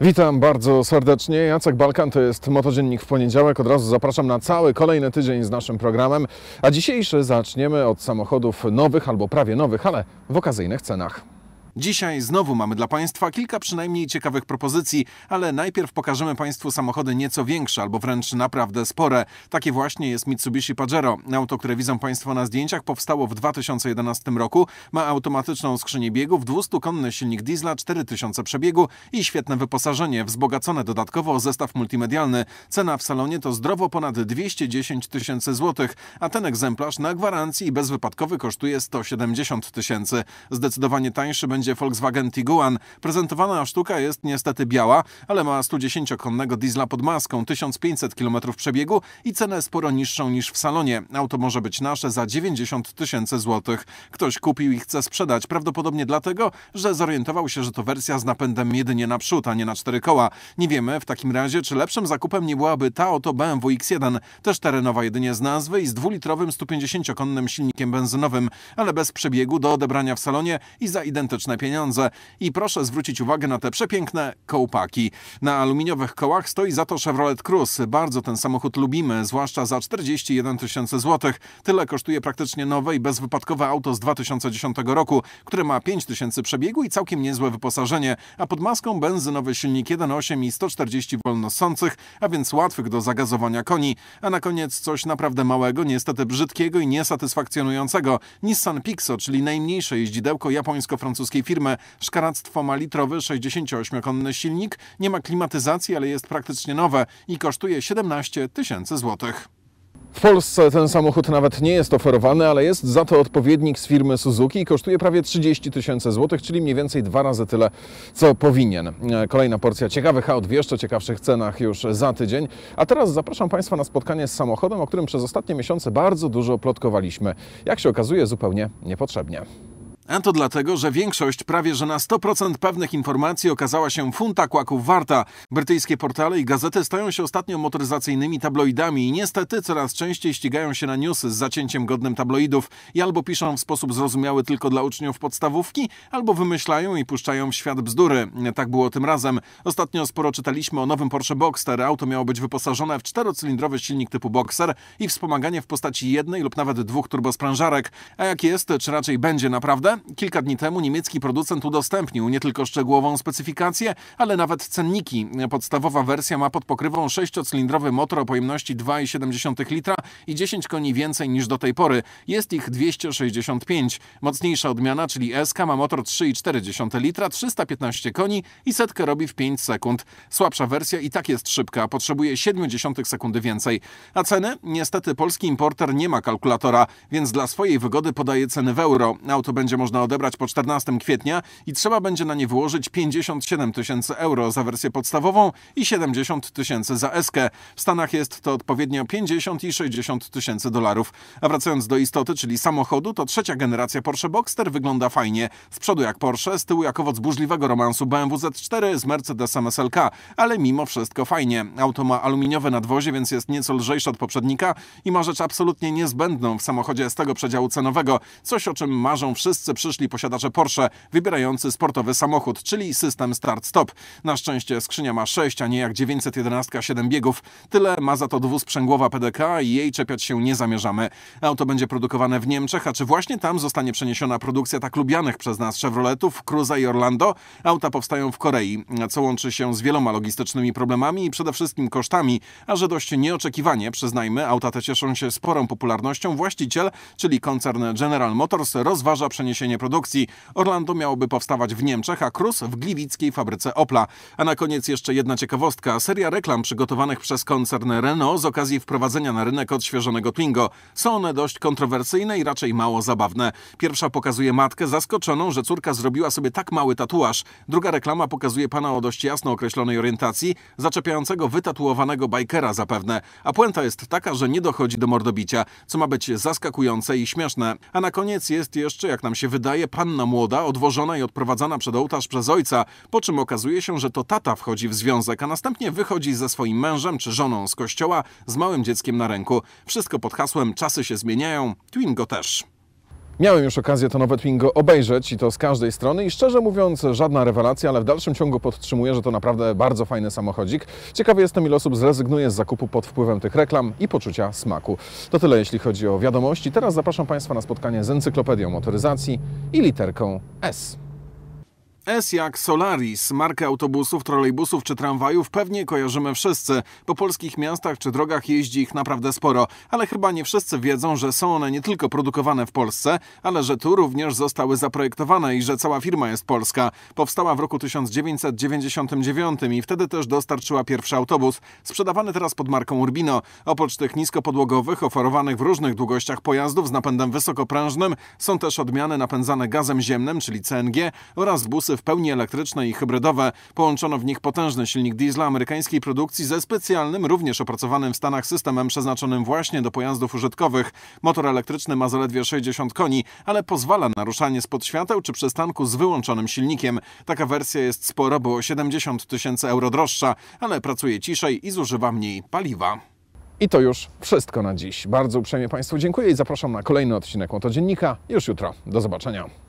Witam bardzo serdecznie. Jacek Balkan to jest Motodziennik w poniedziałek. Od razu zapraszam na cały kolejny tydzień z naszym programem. A dzisiejszy zaczniemy od samochodów nowych albo prawie nowych, ale w okazyjnych cenach. Dzisiaj znowu mamy dla Państwa kilka przynajmniej ciekawych propozycji, ale najpierw pokażemy Państwu samochody nieco większe albo wręcz naprawdę spore. Takie właśnie jest Mitsubishi Pajero. Auto, które widzą Państwo na zdjęciach, powstało w 2011 roku. Ma automatyczną skrzynię biegów, 200-konny silnik diesla, 4000 przebiegu i świetne wyposażenie, wzbogacone dodatkowo o zestaw multimedialny. Cena w salonie to zdrowo ponad 210 tysięcy złotych, a ten egzemplarz na gwarancji i bezwypadkowy kosztuje 170 tysięcy. Zdecydowanie tańszy będzie będzie Volkswagen Tiguan. Prezentowana sztuka jest niestety biała, ale ma 110-konnego diesla pod maską, 1500 km przebiegu i cenę sporo niższą niż w salonie. Auto może być nasze za 90 tysięcy złotych. Ktoś kupił i chce sprzedać, prawdopodobnie dlatego, że zorientował się, że to wersja z napędem jedynie naprzód, a nie na cztery koła. Nie wiemy w takim razie, czy lepszym zakupem nie byłaby ta oto BMW X1, też terenowa jedynie z nazwy i z dwulitrowym 150-konnym silnikiem benzynowym, ale bez przebiegu do odebrania w salonie i za identyczne pieniądze i proszę zwrócić uwagę na te przepiękne kołpaki. Na aluminiowych kołach stoi za to Chevrolet Cruze. Bardzo ten samochód lubimy, zwłaszcza za 41 tysięcy złotych. Tyle kosztuje praktycznie nowe i bezwypadkowe auto z 2010 roku, które ma 5 tysięcy przebiegu i całkiem niezłe wyposażenie, a pod maską benzynowy silnik 1.8 i 140 wolnosących, a więc łatwych do zagazowania koni. A na koniec coś naprawdę małego, niestety brzydkiego i niesatysfakcjonującego. Nissan Pixo, czyli najmniejsze jeździdełko japońsko-francuskiej firmę. Szkaractwo ma litrowy 68-konny silnik, nie ma klimatyzacji, ale jest praktycznie nowe i kosztuje 17 tysięcy złotych. W Polsce ten samochód nawet nie jest oferowany, ale jest za to odpowiednik z firmy Suzuki i kosztuje prawie 30 tysięcy złotych, czyli mniej więcej dwa razy tyle, co powinien. E, kolejna porcja ciekawych aut w jeszcze ciekawszych cenach już za tydzień. A teraz zapraszam Państwa na spotkanie z samochodem, o którym przez ostatnie miesiące bardzo dużo plotkowaliśmy. Jak się okazuje, zupełnie niepotrzebnie. A to dlatego, że większość prawie że na 100% pewnych informacji okazała się funta kłaków warta. Brytyjskie portale i gazety stają się ostatnio motoryzacyjnymi tabloidami i niestety coraz częściej ścigają się na newsy z zacięciem godnym tabloidów i albo piszą w sposób zrozumiały tylko dla uczniów podstawówki, albo wymyślają i puszczają w świat bzdury. Tak było tym razem. Ostatnio sporo czytaliśmy o nowym Porsche Boxster. Auto miało być wyposażone w czterocylindrowy silnik typu Boxer i wspomaganie w postaci jednej lub nawet dwóch turbosprężarek. A jak jest, czy raczej będzie naprawdę? Kilka dni temu niemiecki producent udostępnił nie tylko szczegółową specyfikację, ale nawet cenniki. Podstawowa wersja ma pod pokrywą sześciocylindrowy motor o pojemności 2,7 litra i 10 koni więcej niż do tej pory. Jest ich 265. Mocniejsza odmiana, czyli SK, ma motor 3,4 litra, 315 koni i setkę robi w 5 sekund. Słabsza wersja i tak jest szybka, potrzebuje 0,7 sekundy więcej. A ceny? Niestety polski importer nie ma kalkulatora, więc dla swojej wygody podaje ceny w euro. Auto będzie można można odebrać po 14 kwietnia i trzeba będzie na nie pięćdziesiąt 57 tysięcy euro za wersję podstawową i 70 tysięcy za eskę. W Stanach jest to odpowiednio 50 i 60 tysięcy dolarów. A wracając do istoty, czyli samochodu, to trzecia generacja Porsche Boxster wygląda fajnie. Z przodu jak Porsche, z tyłu jak owoc burzliwego romansu BMW Z4 z Mercedesem SLK, ale mimo wszystko fajnie. Auto ma aluminiowe nadwozie, więc jest nieco lżejsze od poprzednika i ma rzecz absolutnie niezbędną w samochodzie z tego przedziału cenowego, coś o czym marzą wszyscy przyszli posiadacze Porsche wybierający sportowy samochód, czyli system start-stop. Na szczęście skrzynia ma 6, a nie jak 911 7 biegów. Tyle ma za to dwusprzęgłowa PDK i jej czepiać się nie zamierzamy. Auto będzie produkowane w Niemczech, a czy właśnie tam zostanie przeniesiona produkcja tak lubianych przez nas Chevroletów, Cruza i Orlando? Auta powstają w Korei, co łączy się z wieloma logistycznymi problemami i przede wszystkim kosztami, a że dość nieoczekiwanie, przyznajmy, auta te cieszą się sporą popularnością, właściciel, czyli koncern General Motors, rozważa przeniesienie przeniesienie produkcji. Orlando miałoby powstawać w Niemczech, a Cruz w gliwickiej fabryce Opla. A na koniec jeszcze jedna ciekawostka. Seria reklam przygotowanych przez koncern Renault z okazji wprowadzenia na rynek odświeżonego Twingo. Są one dość kontrowersyjne i raczej mało zabawne. Pierwsza pokazuje matkę zaskoczoną, że córka zrobiła sobie tak mały tatuaż. Druga reklama pokazuje pana o dość jasno określonej orientacji, zaczepiającego wytatuowanego bajkera zapewne. A puenta jest taka, że nie dochodzi do mordobicia, co ma być zaskakujące i śmieszne. A na koniec jest jeszcze, jak nam się wydaje panna młoda, odwożona i odprowadzana przed ołtarz przez ojca, po czym okazuje się, że to tata wchodzi w związek, a następnie wychodzi ze swoim mężem czy żoną z kościoła z małym dzieckiem na ręku. Wszystko pod hasłem czasy się zmieniają, Twingo też. Miałem już okazję to nowe Twingo obejrzeć i to z każdej strony i szczerze mówiąc żadna rewelacja, ale w dalszym ciągu podtrzymuję, że to naprawdę bardzo fajny samochodzik. Ciekawy jestem ile osób zrezygnuje z zakupu pod wpływem tych reklam i poczucia smaku. To tyle jeśli chodzi o wiadomości. Teraz zapraszam Państwa na spotkanie z Encyklopedią Motoryzacji i literką S. S jak Solaris, markę autobusów, trolejbusów czy tramwajów pewnie kojarzymy wszyscy. Po polskich miastach czy drogach jeździ ich naprawdę sporo, ale chyba nie wszyscy wiedzą, że są one nie tylko produkowane w Polsce, ale że tu również zostały zaprojektowane i że cała firma jest polska. Powstała w roku 1999 i wtedy też dostarczyła pierwszy autobus, sprzedawany teraz pod marką Urbino. Oprócz tych niskopodłogowych, oferowanych w różnych długościach pojazdów z napędem wysokoprężnym, są też odmiany napędzane gazem ziemnym, czyli CNG oraz busy w pełni elektryczne i hybrydowe. Połączono w nich potężny silnik diesla amerykańskiej produkcji ze specjalnym, również opracowanym w Stanach systemem przeznaczonym właśnie do pojazdów użytkowych. Motor elektryczny ma zaledwie 60 koni, ale pozwala na ruszanie spod świateł czy przystanku z wyłączonym silnikiem. Taka wersja jest sporo, bo 70 tysięcy euro droższa, ale pracuje ciszej i zużywa mniej paliwa. I to już wszystko na dziś. Bardzo uprzejmie Państwu dziękuję i zapraszam na kolejny odcinek Motodziennika już jutro. Do zobaczenia.